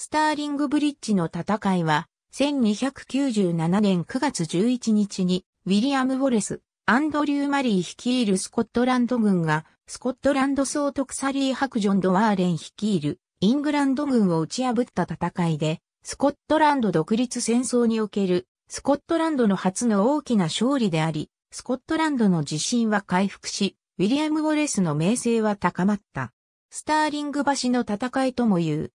スターリングブリッジの戦いは、1297年9月11日に、ウィリアム・ウォレス、アンドリュー・マリー率いるスコットランド軍が、スコットランド総督サリー・ハクジョン・ド・ワーレン率いる、イングランド軍を打ち破った戦いで、スコットランド独立戦争における、スコットランドの初の大きな勝利であり、スコットランドの自信は回復し、ウィリアム・ウォレスの名声は高まった。スターリング橋の戦いとも言う、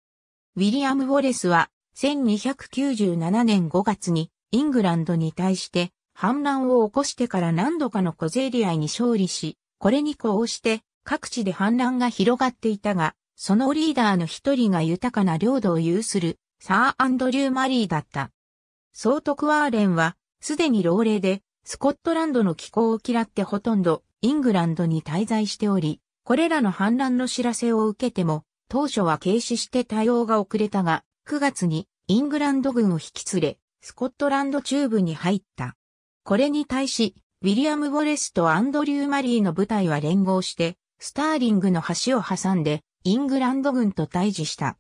ウィリアム・ウォレスは、1297年5月に、イングランドに対して、反乱を起こしてから何度かの小競り合いに勝利し、これに呼応して、各地で反乱が広がっていたが、そのリーダーの一人が豊かな領土を有する、サー・アンドリュー・マリーだった。総督ワーレンは、すでに老齢で、スコットランドの気候を嫌ってほとんどイングランドに滞在しており、これらの反乱の知らせを受けても、当初は軽視して対応が遅れたが、9月にイングランド軍を引き連れ、スコットランド中部に入った。これに対し、ウィリアム・ウォレスとアンドリュー・マリーの部隊は連合して、スターリングの橋を挟んで、イングランド軍と対峙した。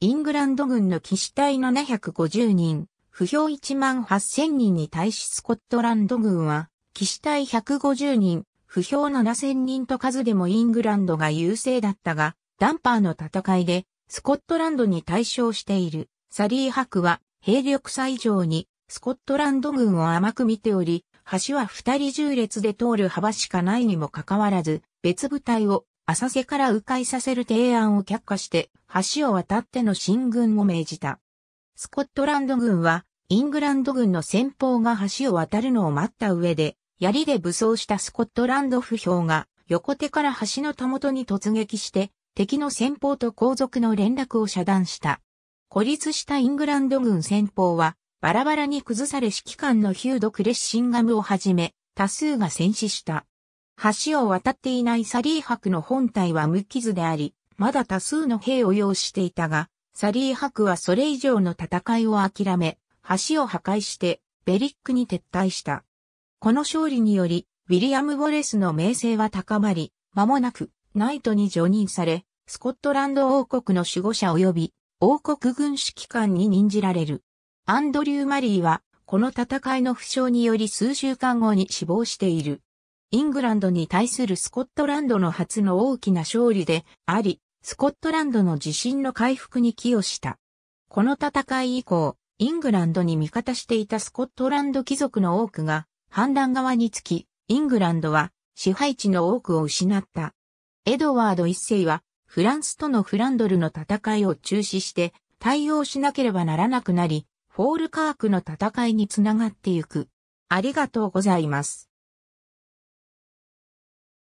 イングランド軍の騎士隊750人、不評1万8000人に対しスコットランド軍は、騎士隊150人、不評7000人と数でもイングランドが優勢だったが、ダンパーの戦いで、スコットランドに対象しているサリー博は兵力差以上にスコットランド軍を甘く見ており、橋は二人重列で通る幅しかないにもかかわらず、別部隊を浅瀬から迂回させる提案を却下して、橋を渡っての進軍を命じた。スコットランド軍は、イングランド軍の先方が橋を渡るのを待った上で、槍で武装したスコットランド不評が、横手から橋のたもとに突撃して、敵の先方と後続の連絡を遮断した。孤立したイングランド軍先方は、バラバラに崩され指揮官のヒュード・クレッシンガムをはじめ、多数が戦死した。橋を渡っていないサリー博の本体は無傷であり、まだ多数の兵を要していたが、サリー博はそれ以上の戦いを諦め、橋を破壊して、ベリックに撤退した。この勝利により、ウィリアム・ウォレスの名声は高まり、間もなく、ナイトに除任され、スコットランド王国の守護者及び王国軍指揮官に任じられる。アンドリュー・マリーは、この戦いの負傷により数週間後に死亡している。イングランドに対するスコットランドの初の大きな勝利であり、スコットランドの地震の回復に寄与した。この戦い以降、イングランドに味方していたスコットランド貴族の多くが、反乱側につき、イングランドは支配地の多くを失った。エドワード一世はフランスとのフランドルの戦いを中止して対応しなければならなくなり、フォールカークの戦いにつながってゆく。ありがとうございます。